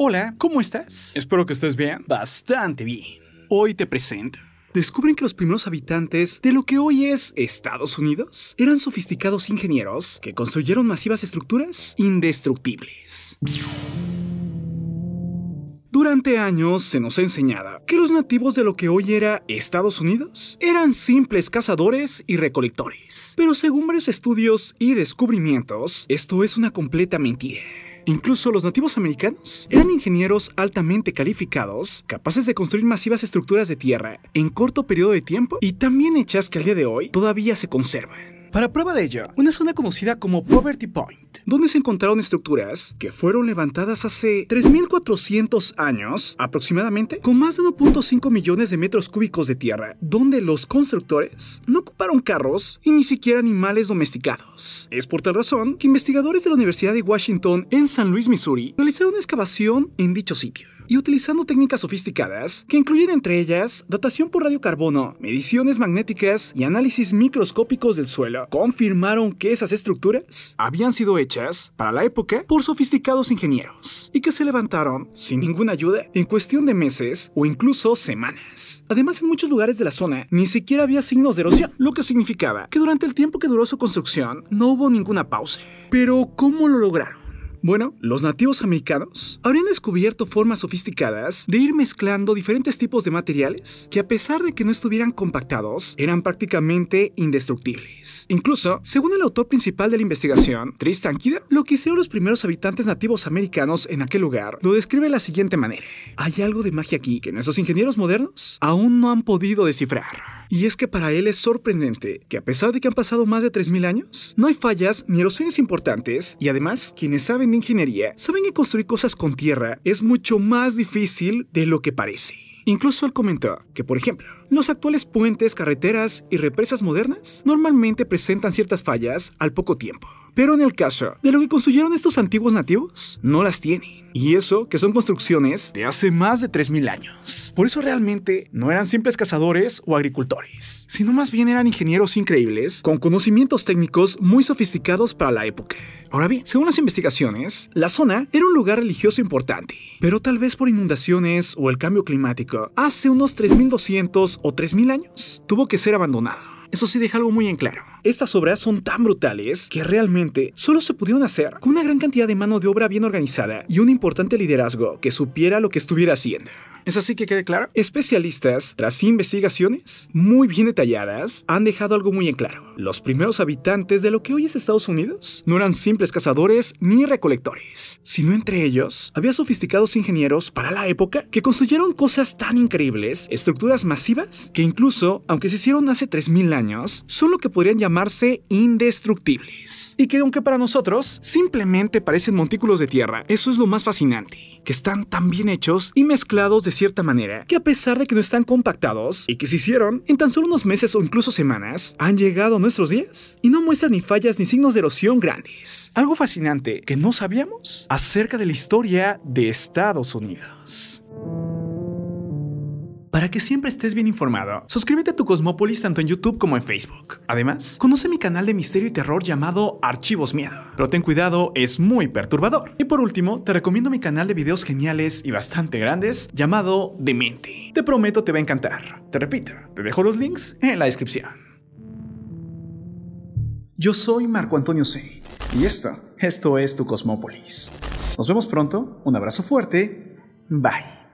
Hola, ¿cómo estás? Espero que estés bien. Bastante bien. Hoy te presento. Descubren que los primeros habitantes de lo que hoy es Estados Unidos eran sofisticados ingenieros que construyeron masivas estructuras indestructibles. Durante años se nos ha enseñado que los nativos de lo que hoy era Estados Unidos eran simples cazadores y recolectores, pero según varios estudios y descubrimientos, esto es una completa mentira. Incluso los nativos americanos eran ingenieros altamente calificados, capaces de construir masivas estructuras de tierra en corto periodo de tiempo y también hechas que al día de hoy todavía se conservan. Para prueba de ello, una zona conocida como Poverty Point, donde se encontraron estructuras que fueron levantadas hace 3.400 años aproximadamente, con más de 1.5 millones de metros cúbicos de tierra, donde los constructores no ocuparon carros y ni siquiera animales domesticados. Es por tal razón que investigadores de la Universidad de Washington en San Luis, Missouri, realizaron una excavación en dicho sitio y utilizando técnicas sofisticadas que incluyen entre ellas datación por radiocarbono, mediciones magnéticas y análisis microscópicos del suelo, confirmaron que esas estructuras habían sido hechas para la época por sofisticados ingenieros y que se levantaron sin ninguna ayuda en cuestión de meses o incluso semanas. Además, en muchos lugares de la zona ni siquiera había signos de erosión, lo que significaba que durante el tiempo que duró su construcción no hubo ninguna pausa. Pero, ¿cómo lo lograron? Bueno, los nativos americanos habrían descubierto formas sofisticadas de ir mezclando diferentes tipos de materiales que a pesar de que no estuvieran compactados, eran prácticamente indestructibles. Incluso, según el autor principal de la investigación, Tristan Kidder, lo que hicieron los primeros habitantes nativos americanos en aquel lugar lo describe de la siguiente manera. Hay algo de magia aquí que nuestros ingenieros modernos aún no han podido descifrar. Y es que para él es sorprendente que a pesar de que han pasado más de 3.000 años, no hay fallas ni erosiones importantes y además quienes saben de ingeniería saben que construir cosas con tierra es mucho más difícil de lo que parece. Incluso él comentó que, por ejemplo, los actuales puentes, carreteras y represas modernas normalmente presentan ciertas fallas al poco tiempo. Pero en el caso de lo que construyeron estos antiguos nativos, no las tienen. Y eso que son construcciones de hace más de 3.000 años. Por eso realmente no eran simples cazadores o agricultores, sino más bien eran ingenieros increíbles con conocimientos técnicos muy sofisticados para la época. Ahora bien, según las investigaciones, la zona era un lugar religioso importante, pero tal vez por inundaciones o el cambio climático, hace unos 3.200 o 3.000 años, tuvo que ser abandonado. Eso sí deja algo muy en claro. Estas obras son tan brutales que realmente solo se pudieron hacer con una gran cantidad de mano de obra bien organizada y un importante liderazgo que supiera lo que estuviera haciendo. ¿Es así que quede claro? Especialistas, tras investigaciones muy bien detalladas, han dejado algo muy en claro. Los primeros habitantes de lo que hoy es Estados Unidos no eran simples cazadores ni recolectores, sino entre ellos había sofisticados ingenieros para la época que construyeron cosas tan increíbles, estructuras masivas, que incluso, aunque se hicieron hace 3.000 años, son lo que podrían llamar llamarse indestructibles. Y que aunque para nosotros simplemente parecen montículos de tierra, eso es lo más fascinante, que están tan bien hechos y mezclados de cierta manera, que a pesar de que no están compactados y que se hicieron en tan solo unos meses o incluso semanas, han llegado a nuestros días y no muestran ni fallas ni signos de erosión grandes. Algo fascinante que no sabíamos acerca de la historia de Estados Unidos. Para que siempre estés bien informado, suscríbete a tu Cosmópolis tanto en YouTube como en Facebook. Además, conoce mi canal de misterio y terror llamado Archivos Miedo. Pero ten cuidado, es muy perturbador. Y por último, te recomiendo mi canal de videos geniales y bastante grandes llamado Demente. Te prometo te va a encantar. Te repito, te dejo los links en la descripción. Yo soy Marco Antonio C. Y esto, esto es tu Cosmópolis. Nos vemos pronto, un abrazo fuerte, bye.